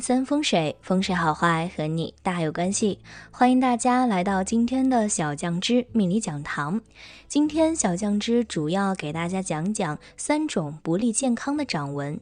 三风水，风水好坏和你大有关系。欢迎大家来到今天的小酱之命理讲堂。今天小酱之主要给大家讲讲三种不利健康的掌纹。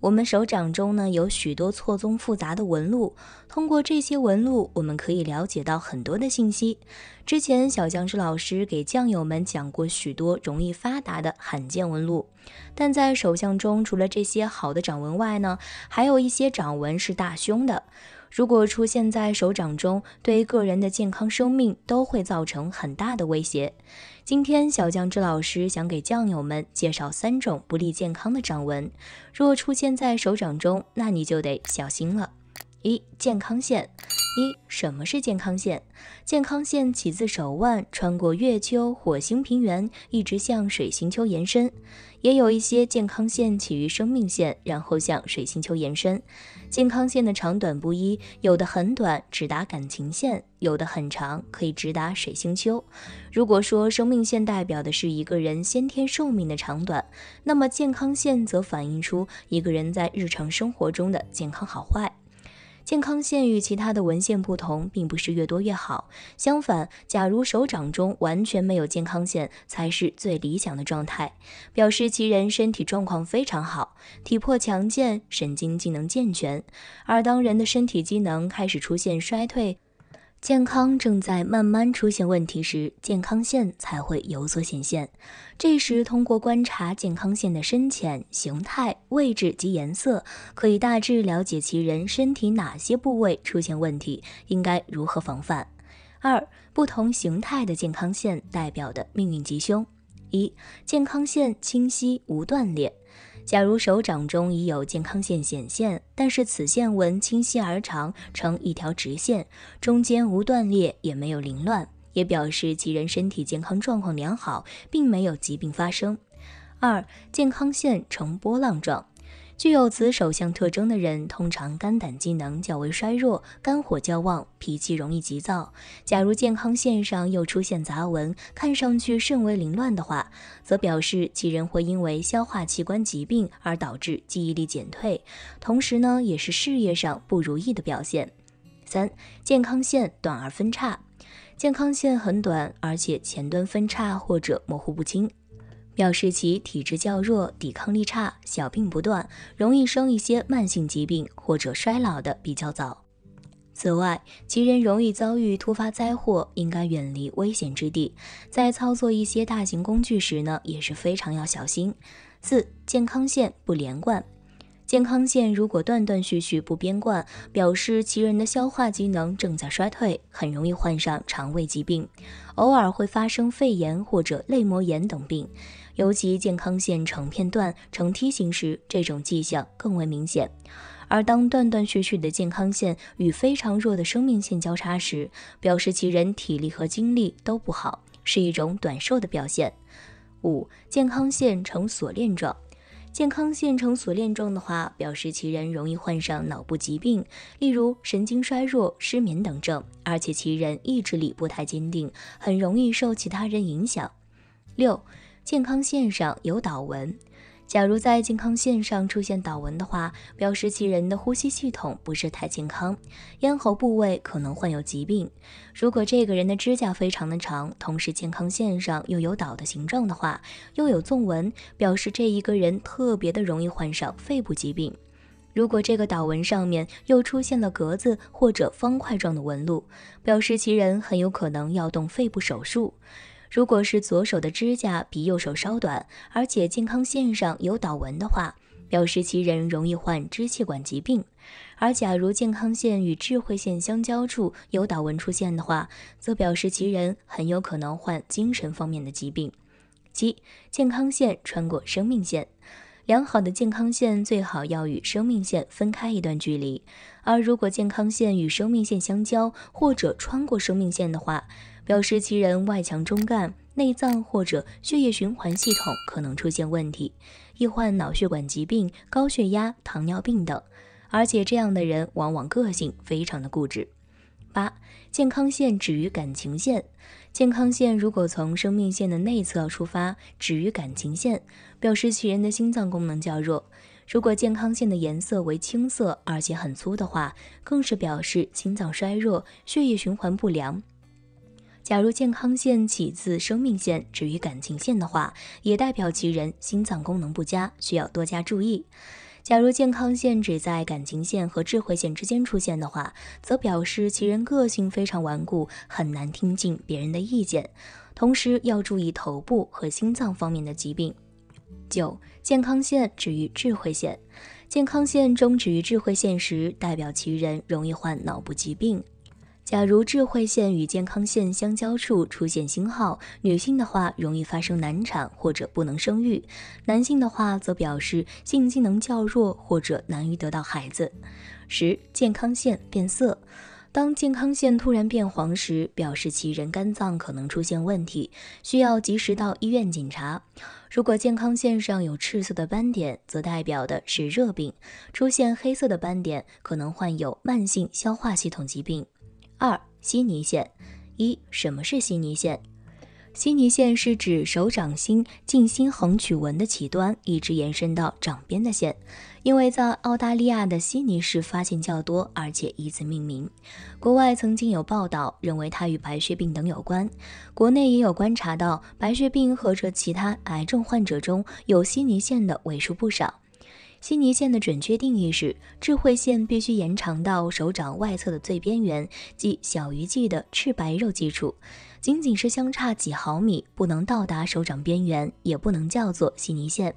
我们手掌中呢有许多错综复杂的纹路，通过这些纹路，我们可以了解到很多的信息。之前小僵尸老师给酱友们讲过许多容易发达的罕见纹路，但在手相中，除了这些好的掌纹外呢，还有一些掌纹是大凶的。如果出现在手掌中，对个人的健康生命都会造成很大的威胁。今天，小将之老师想给酱友们介绍三种不利健康的掌纹，若出现在手掌中，那你就得小心了。一、健康线。一什么是健康线？健康线起自手腕，穿过月球、火星平原，一直向水星丘延伸。也有一些健康线起于生命线，然后向水星丘延伸。健康线的长短不一，有的很短，直达感情线；有的很长，可以直达水星丘。如果说生命线代表的是一个人先天寿命的长短，那么健康线则反映出一个人在日常生活中的健康好坏。健康线与其他的纹线不同，并不是越多越好。相反，假如手掌中完全没有健康线，才是最理想的状态，表示其人身体状况非常好，体魄强健，神经机能健全。而当人的身体机能开始出现衰退，健康正在慢慢出现问题时，健康线才会有所显现。这时，通过观察健康线的深浅、形态、位置及颜色，可以大致了解其人身体哪些部位出现问题，应该如何防范。二、不同形态的健康线代表的命运吉凶。一、健康线清晰无断裂。假如手掌中已有健康线显现，但是此线纹清晰而长，呈一条直线，中间无断裂，也没有凌乱，也表示其人身体健康状况良好，并没有疾病发生。二、健康线呈波浪状。具有此手相特征的人，通常肝胆机能较为衰弱，肝火较旺，脾气容易急躁。假如健康线上又出现杂纹，看上去甚为凌乱的话，则表示其人会因为消化器官疾病而导致记忆力减退，同时呢，也是事业上不如意的表现。三、健康线短而分叉，健康线很短，而且前端分叉或者模糊不清。表示其体质较弱，抵抗力差，小病不断，容易生一些慢性疾病或者衰老的比较早。此外，其人容易遭遇突发灾祸，应该远离危险之地。在操作一些大型工具时呢，也是非常要小心。四、健康线不连贯，健康线如果断断续续不连贯，表示其人的消化机能正在衰退，很容易患上肠胃疾病，偶尔会发生肺炎或者泪膜炎等病。尤其健康线呈片段、呈梯形时，这种迹象更为明显。而当断断续续的健康线与非常弱的生命线交叉时，表示其人体力和精力都不好，是一种短寿的表现。五、健康线呈锁链状。健康线呈锁链状的话，表示其人容易患上脑部疾病，例如神经衰弱、失眠等症，而且其人意志力不太坚定，很容易受其他人影响。六。健康线上有导纹，假如在健康线上出现导纹的话，表示其人的呼吸系统不是太健康，咽喉部位可能患有疾病。如果这个人的指甲非常的长，同时健康线上又有岛的形状的话，又有纵纹，表示这一个人特别的容易患上肺部疾病。如果这个导纹上面又出现了格子或者方块状的纹路，表示其人很有可能要动肺部手术。如果是左手的指甲比右手稍短，而且健康线上有导纹的话，表示其人容易患支气管疾病；而假如健康线与智慧线相交处有导纹出现的话，则表示其人很有可能患精神方面的疾病。七、健康线穿过生命线，良好的健康线最好要与生命线分开一段距离；而如果健康线与生命线相交或者穿过生命线的话，表示其人外强中干，内脏或者血液循环系统可能出现问题，易患脑血管疾病、高血压、糖尿病等。而且这样的人往往个性非常的固执。八、健康线止于感情线。健康线如果从生命线的内侧出发，止于感情线，表示其人的心脏功能较弱。如果健康线的颜色为青色，而且很粗的话，更是表示心脏衰弱、血液循环不良。假如健康线起自生命线，止于感情线的话，也代表其人心脏功能不佳，需要多加注意。假如健康线只在感情线和智慧线之间出现的话，则表示其人个性非常顽固，很难听进别人的意见，同时要注意头部和心脏方面的疾病。九、健康线止于智慧线，健康线终止于智慧线时，代表其人容易患脑部疾病。假如智慧线与健康线相交处出现星号，女性的话容易发生难产或者不能生育；男性的话则表示性机能较弱或者难于得到孩子。十、健康线变色，当健康线突然变黄时，表示其人肝脏可能出现问题，需要及时到医院检查。如果健康线上有赤色的斑点，则代表的是热病；出现黑色的斑点，可能患有慢性消化系统疾病。二悉尼线，一什么是悉尼线？悉尼线是指手掌心近心横曲纹的起端，一直延伸到掌边的线。因为在澳大利亚的悉尼市发现较多，而且以此命名。国外曾经有报道认为它与白血病等有关，国内也有观察到白血病和其他癌症患者中有悉尼线的为数不少。悉尼线的准确定义是，智慧线必须延长到手掌外侧的最边缘，即小鱼际的赤白肉基础。仅仅是相差几毫米，不能到达手掌边缘，也不能叫做悉尼线。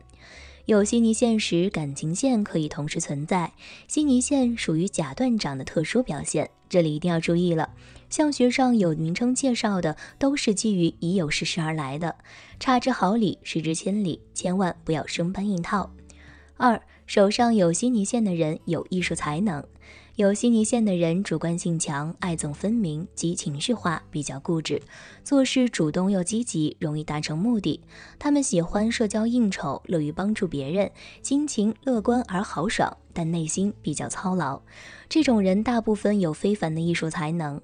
有悉尼线时，感情线可以同时存在。悉尼线属于假断掌的特殊表现，这里一定要注意了。相学上有名称介绍的，都是基于已有事实而来的，差之毫厘，失之千里，千万不要生搬硬套。二手上有悉尼线的人有艺术才能，有悉尼线的人主观性强，爱憎分明及情绪化，比较固执，做事主动又积极，容易达成目的。他们喜欢社交应酬，乐于帮助别人，心情乐观而豪爽，但内心比较操劳。这种人大部分有非凡的艺术才能。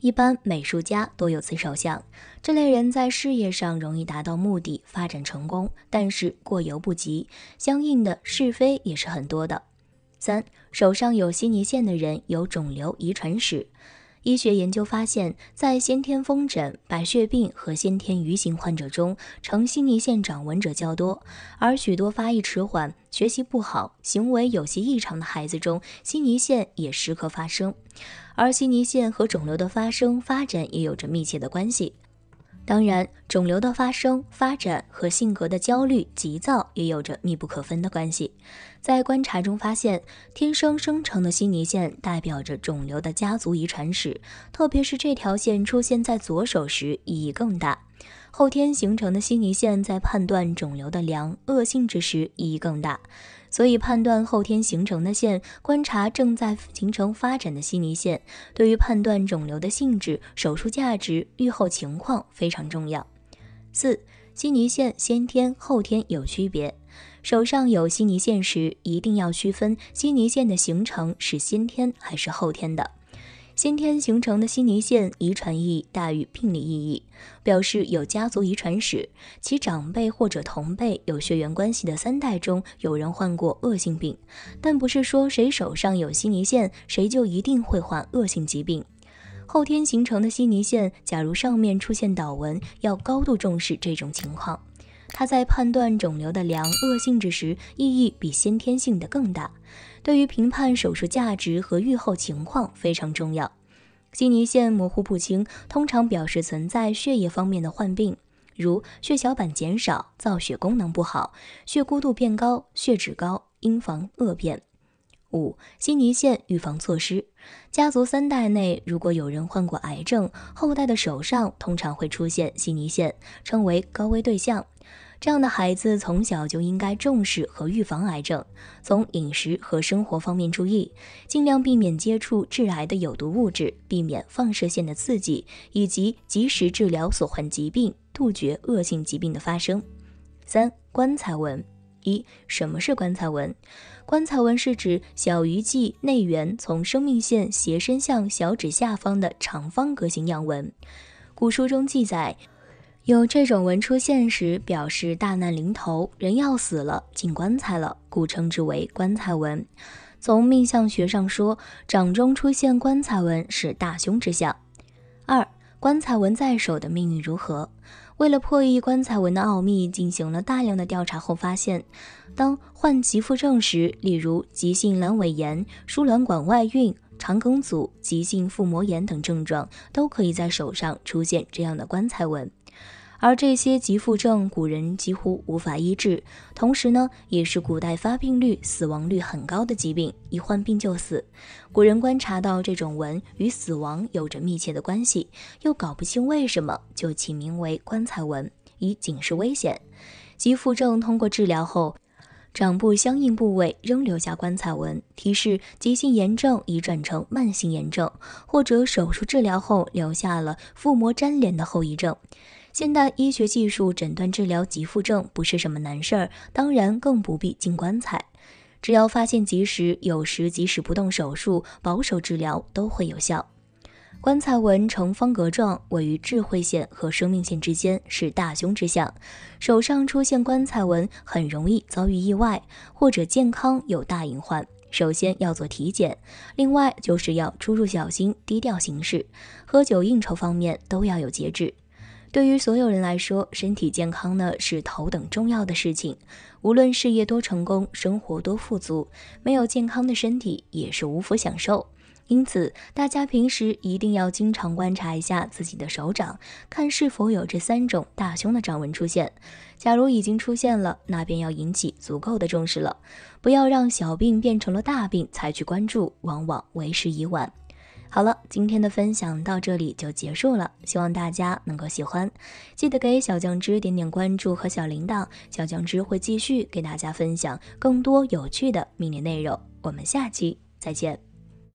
一般美术家都有此手相，这类人在事业上容易达到目的，发展成功，但是过犹不及，相应的是非也是很多的。三手上有悉泥线的人有肿瘤遗传史。医学研究发现，在先天风疹、白血病和先天愚型患者中，呈悉尼腺长纹者较多；而许多发育迟缓、学习不好、行为有些异常的孩子中，悉尼线也时刻发生。而悉尼线和肿瘤的发生发展也有着密切的关系。当然，肿瘤的发生、发展和性格的焦虑、急躁也有着密不可分的关系。在观察中发现，天生生成的悉尼线代表着肿瘤的家族遗传史，特别是这条线出现在左手时意义更大。后天形成的悉尼线在判断肿瘤的良恶性之时意义更大。所以，判断后天形成的线，观察正在形成发展的悉尼线，对于判断肿瘤的性质、手术价值、预后情况非常重要。四、悉尼线先天后天有区别，手上有悉尼线时，一定要区分悉尼线的形成是先天还是后天的。先天形成的悉尼线遗传意义大于病理意义，表示有家族遗传史，其长辈或者同辈有血缘关系的三代中有人患过恶性病，但不是说谁手上有悉尼线谁就一定会患恶性疾病。后天形成的悉尼线，假如上面出现导纹，要高度重视这种情况。它在判断肿瘤的良恶性质时，意义比先天性的更大。对于评判手术价值和预后情况非常重要。悉尼线模糊不清，通常表示存在血液方面的患病，如血小板减少、造血功能不好、血孤度变高、血脂高，应防恶变。五、悉尼线预防措施：家族三代内如果有人患过癌症，后代的手上通常会出现悉尼线，称为高危对象。这样的孩子从小就应该重视和预防癌症，从饮食和生活方面注意，尽量避免接触致癌的有毒物质，避免放射线的刺激，以及及时治疗所患疾病，杜绝恶性疾病的发生。三棺材纹一什么是棺材纹？棺材纹是指小鱼际内缘从生命线斜伸向小指下方的长方格形样纹。古书中记载。有这种纹出现时，表示大难临头，人要死了，进棺材了，故称之为棺材纹。从命相学上说，掌中出现棺材纹是大凶之相。二、棺材纹在手的命运如何？为了破译棺材纹的奥秘，进行了大量的调查后发现，当患急腹症时，例如急性阑尾炎、输卵管外孕、肠梗阻、急性腹膜炎等症状，都可以在手上出现这样的棺材纹。而这些急腹症，古人几乎无法医治，同时呢，也是古代发病率、死亡率很高的疾病，一患病就死。古人观察到这种纹与死亡有着密切的关系，又搞不清为什么，就起名为“棺材纹”，以警示危险。急腹症通过治疗后，掌部相应部位仍留下棺材纹，提示急性炎症已转成慢性炎症，或者手术治疗后留下了腹膜粘连的后遗症。现代医学技术诊断治疗急腹症不是什么难事儿，当然更不必进棺材。只要发现及时，有时即使不动手术，保守治疗都会有效。棺材纹呈方格状，位于智慧线和生命线之间，是大凶之相。手上出现棺材纹，很容易遭遇意外或者健康有大隐患。首先要做体检，另外就是要出入小心，低调行事，喝酒应酬方面都要有节制。对于所有人来说，身体健康呢是头等重要的事情。无论事业多成功，生活多富足，没有健康的身体也是无法享受。因此，大家平时一定要经常观察一下自己的手掌，看是否有这三种大凶的掌纹出现。假如已经出现了，那便要引起足够的重视了。不要让小病变成了大病才去关注，往往为时已晚。好了，今天的分享到这里就结束了，希望大家能够喜欢。记得给小酱汁点点关注和小铃铛，小酱汁会继续给大家分享更多有趣的命理内容。我们下期再见。